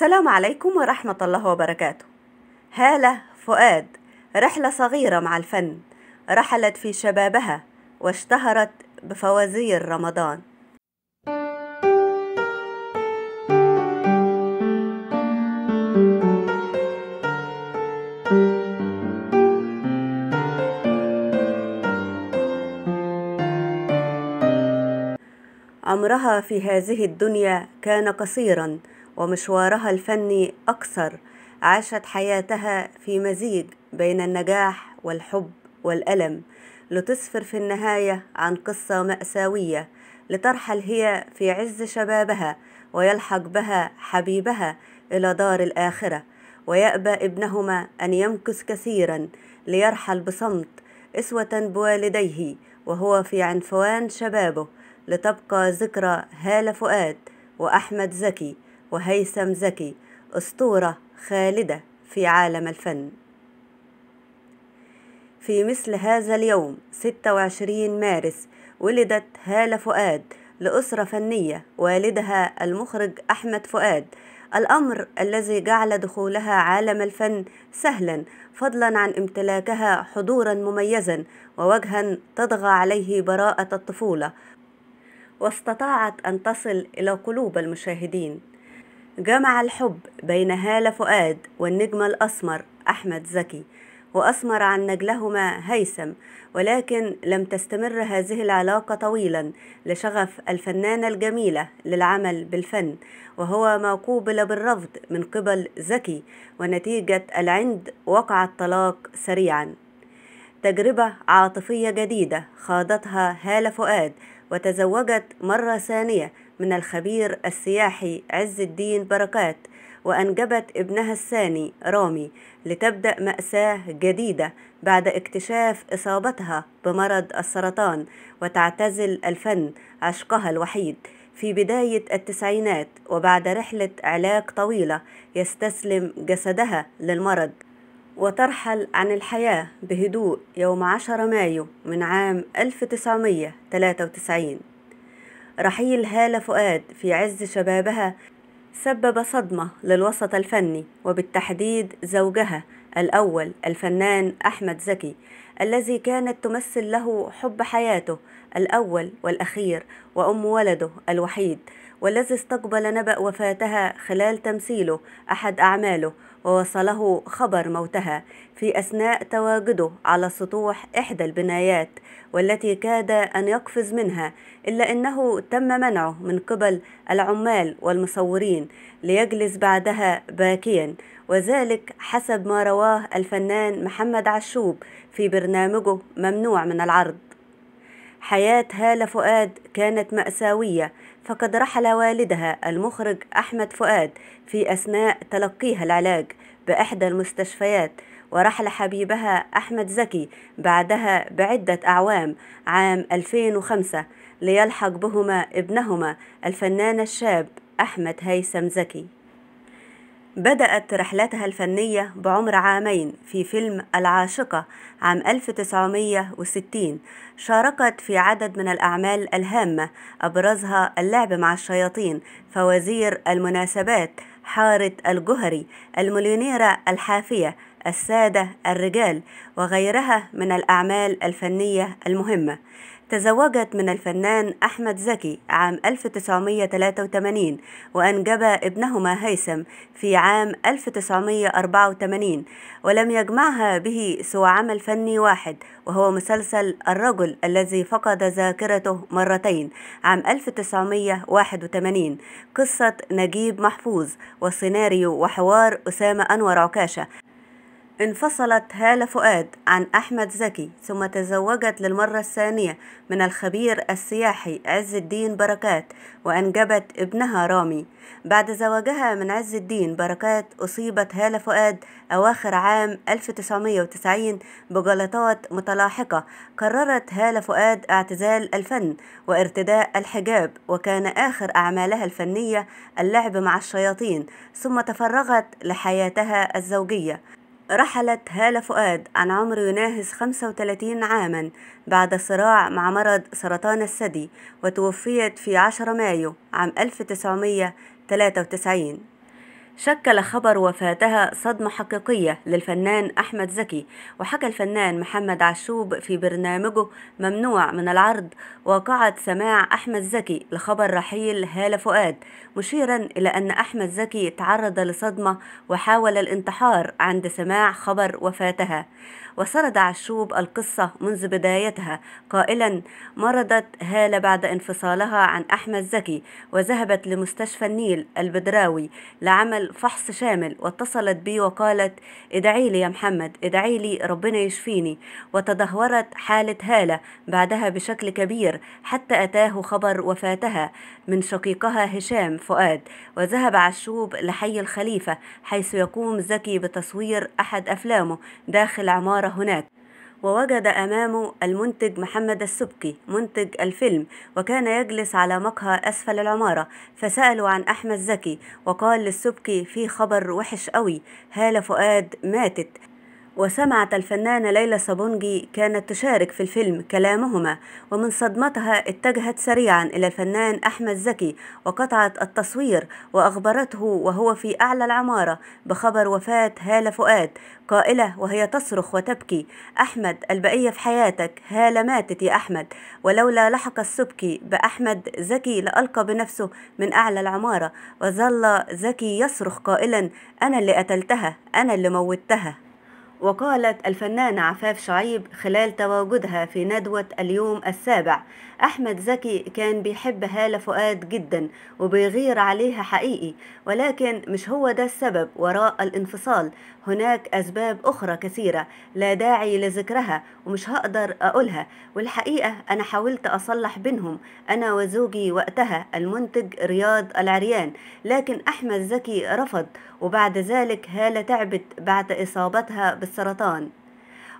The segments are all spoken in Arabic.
السلام عليكم ورحمة الله وبركاته هالة فؤاد رحلة صغيرة مع الفن رحلت في شبابها واشتهرت بفوازير رمضان عمرها في هذه الدنيا كان قصيرا ومشوارها الفني أكثر عاشت حياتها في مزيج بين النجاح والحب والألم لتسفر في النهاية عن قصة مأساوية لترحل هي في عز شبابها ويلحق بها حبيبها إلى دار الآخرة ويأبى ابنهما أن يمكث كثيرا ليرحل بصمت إسوة بوالديه وهو في عنفوان شبابه لتبقى ذكرى هالة فؤاد وأحمد زكي وهيثم زكي أسطورة خالدة في عالم الفن في مثل هذا اليوم 26 مارس ولدت هالة فؤاد لأسرة فنية والدها المخرج أحمد فؤاد الأمر الذي جعل دخولها عالم الفن سهلا فضلا عن امتلاكها حضورا مميزا ووجها تطغى عليه براءة الطفولة واستطاعت أن تصل إلى قلوب المشاهدين جمع الحب بين هالة فؤاد والنجم الأسمر أحمد زكي وأسمر عن نجلهما هيثم ولكن لم تستمر هذه العلاقة طويلا لشغف الفنانة الجميلة للعمل بالفن وهو ما قوبل بالرفض من قبل زكي ونتيجة العند وقع الطلاق سريعا تجربة عاطفية جديدة خاضتها هالة فؤاد وتزوجت مرة ثانية من الخبير السياحي عز الدين بركات وأنجبت ابنها الثاني رامي لتبدأ مأساة جديدة بعد اكتشاف إصابتها بمرض السرطان وتعتزل الفن عشقها الوحيد في بداية التسعينات وبعد رحلة علاج طويلة يستسلم جسدها للمرض وترحل عن الحياة بهدوء يوم 10 مايو من عام 1993 رحيل هالة فؤاد في عز شبابها سبب صدمة للوسط الفني وبالتحديد زوجها الأول الفنان أحمد زكي الذي كانت تمثل له حب حياته الأول والأخير وأم ولده الوحيد والذي استقبل نبأ وفاتها خلال تمثيله أحد أعماله ووصله خبر موتها في أثناء تواجده على سطوح إحدى البنايات والتي كاد أن يقفز منها إلا أنه تم منعه من قبل العمال والمصورين ليجلس بعدها باكيا وذلك حسب ما رواه الفنان محمد عشوب في برنامجه ممنوع من العرض حياة هالة فؤاد كانت مأساوية فقد رحل والدها المخرج أحمد فؤاد في أثناء تلقيها العلاج بإحدى المستشفيات ورحل حبيبها أحمد زكي بعدها بعدة أعوام عام 2005 ليلحق بهما ابنهما الفنان الشاب أحمد هيثم زكي بدأت رحلتها الفنية بعمر عامين في فيلم العاشقة عام 1960 شاركت في عدد من الأعمال الهامة أبرزها اللعب مع الشياطين فوازير المناسبات حارة الجهري المليونيرة الحافية السادة الرجال وغيرها من الأعمال الفنية المهمة تزوجت من الفنان أحمد زكي عام 1983 وأنجب ابنهما هيثم في عام 1984 ولم يجمعها به سوى عمل فني واحد وهو مسلسل الرجل الذي فقد ذاكرته مرتين عام 1981 قصة نجيب محفوظ وسيناريو وحوار أسامة أنور عكاشة انفصلت هالة فؤاد عن أحمد زكي ثم تزوجت للمرة الثانية من الخبير السياحي عز الدين بركات وأنجبت ابنها رامي بعد زواجها من عز الدين بركات أصيبت هالة فؤاد أواخر عام 1990 بجلطات متلاحقة قررت هالة فؤاد اعتزال الفن وارتداء الحجاب وكان آخر أعمالها الفنية اللعب مع الشياطين ثم تفرغت لحياتها الزوجية رحلت هالة فؤاد عن عمر يناهز 35 عاما بعد صراع مع مرض سرطان الثدي وتوفيت في 10 مايو عام 1993 شكل خبر وفاتها صدمة حقيقية للفنان أحمد زكي وحكى الفنان محمد عشوب في برنامجه ممنوع من العرض وقعة سماع أحمد زكي لخبر رحيل هالة فؤاد مشيرا إلى أن أحمد زكي تعرض لصدمة وحاول الانتحار عند سماع خبر وفاتها وسرد عشوب القصة منذ بدايتها قائلا مرضت هالة بعد انفصالها عن أحمد زكي وذهبت لمستشفى النيل البدراوي لعمل فحص شامل واتصلت بي وقالت ادعي لي يا محمد ادعي لي ربنا يشفيني وتدهورت حالة هالة بعدها بشكل كبير حتى أتاه خبر وفاتها من شقيقها هشام فؤاد وذهب عشوب لحي الخليفة حيث يقوم زكي بتصوير أحد أفلامه داخل عمارة هناك ووجد أمامه المنتج محمد السبكي منتج الفيلم وكان يجلس على مقهى أسفل العمارة فسأله عن أحمد زكي وقال للسبكي في خبر وحش قوي هالة فؤاد ماتت وسمعت الفنانة ليلى صابونجي كانت تشارك في الفيلم كلامهما ومن صدمتها اتجهت سريعا إلى الفنان أحمد زكي وقطعت التصوير وأخبرته وهو في أعلى العمارة بخبر وفاة هالة فؤاد قائلة وهي تصرخ وتبكي أحمد البقية في حياتك هالة ماتت يا أحمد ولولا لحق السبكي بأحمد زكي لألقى بنفسه من أعلى العمارة وظل زكي يصرخ قائلا أنا اللي قتلتها أنا اللي موتها وقالت الفنانة عفاف شعيب خلال تواجدها في ندوة اليوم السابع أحمد زكي كان بيحب هالة فؤاد جدا وبيغير عليها حقيقي ولكن مش هو ده السبب وراء الانفصال هناك أسباب أخرى كثيرة لا داعي لذكرها ومش هقدر أقولها والحقيقة أنا حاولت أصلح بينهم أنا وزوجي وقتها المنتج رياض العريان لكن أحمد زكي رفض وبعد ذلك هالة تعبت بعد إصابتها بس السرطان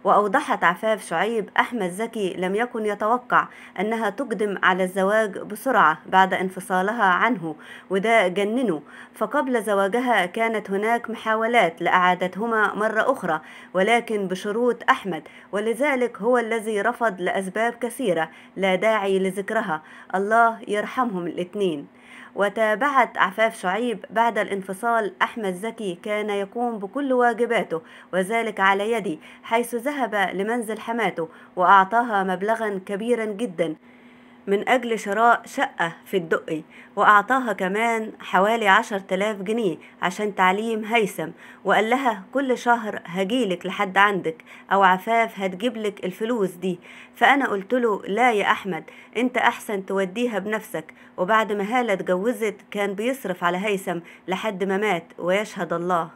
وأوضحت عفاف شعيب أحمد زكي لم يكن يتوقع أنها تقدم على الزواج بسرعة بعد انفصالها عنه وده جننه فقبل زواجها كانت هناك محاولات لإعادتهما مرة أخرى ولكن بشروط أحمد ولذلك هو الذي رفض لأسباب كثيرة لا داعي لذكرها الله يرحمهم الاثنين وتابعت عفاف شعيب بعد الانفصال أحمد زكي كان يقوم بكل واجباته وذلك على يدي حيث ذهب لمنزل حماته وأعطاها مبلغا كبيرا جدا من أجل شراء شقة في الدقي وأعطاها كمان حوالي عشر تلاف جنيه عشان تعليم هيثم وقال لها كل شهر هجيلك لحد عندك أو عفاف هتجيبلك الفلوس دي فأنا قلت له لا يا أحمد أنت أحسن توديها بنفسك وبعد ما هالة اتجوزت كان بيصرف على هيثم لحد ما مات ويشهد الله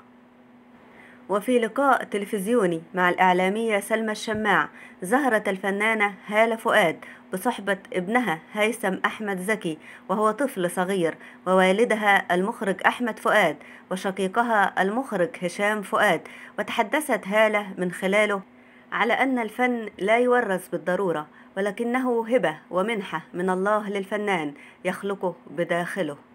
وفي لقاء تلفزيوني مع الإعلامية سلمى الشماع ظهرت الفنانة هالة فؤاد بصحبة ابنها هيثم أحمد زكي وهو طفل صغير ووالدها المخرج أحمد فؤاد وشقيقها المخرج هشام فؤاد وتحدثت هالة من خلاله على أن الفن لا يورث بالضرورة ولكنه هبة ومنحة من الله للفنان يخلقه بداخله